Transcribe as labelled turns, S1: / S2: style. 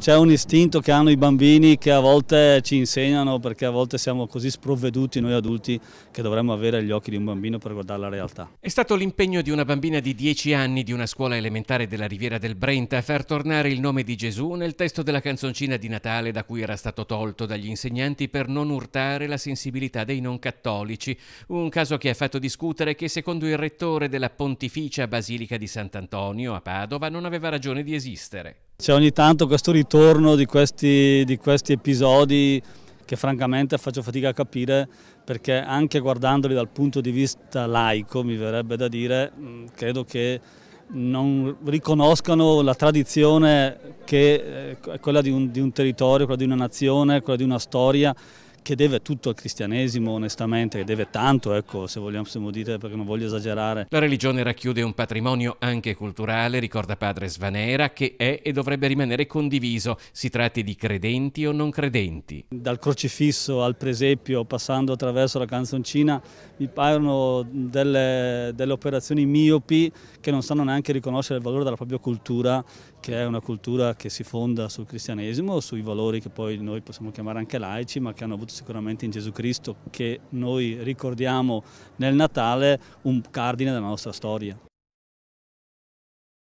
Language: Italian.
S1: C'è un istinto che hanno i bambini che a volte ci insegnano perché a volte siamo così sprovveduti noi adulti che dovremmo avere gli occhi di un bambino per guardare la realtà.
S2: È stato l'impegno di una bambina di 10 anni di una scuola elementare della Riviera del Brenta a far tornare il nome di Gesù nel testo della canzoncina di Natale da cui era stato tolto dagli insegnanti per non urtare la sensibilità dei non cattolici, un caso che ha fatto discutere che secondo il rettore della Pontificia Basilica di Sant'Antonio a Padova non aveva ragione di esistere.
S1: C'è ogni tanto questo ritorno di questi, di questi episodi che francamente faccio fatica a capire perché anche guardandoli dal punto di vista laico, mi verrebbe da dire, mm, credo che non riconoscano la tradizione che eh, è quella di un, di un territorio, quella di una nazione, quella di una storia che deve tutto al cristianesimo onestamente, che deve tanto, ecco, se vogliamo dire, perché non voglio esagerare.
S2: La religione racchiude un patrimonio anche culturale, ricorda padre Svanera, che è e dovrebbe rimanere condiviso, si tratti di credenti o non credenti.
S1: Dal crocifisso al presepio, passando attraverso la canzoncina, mi paiono delle, delle operazioni miopi che non sanno neanche riconoscere il valore della propria cultura, che è una cultura che si fonda sul cristianesimo, sui valori che poi noi possiamo chiamare anche laici, ma che hanno avuto sicuramente in Gesù Cristo che noi ricordiamo nel Natale un cardine della nostra storia.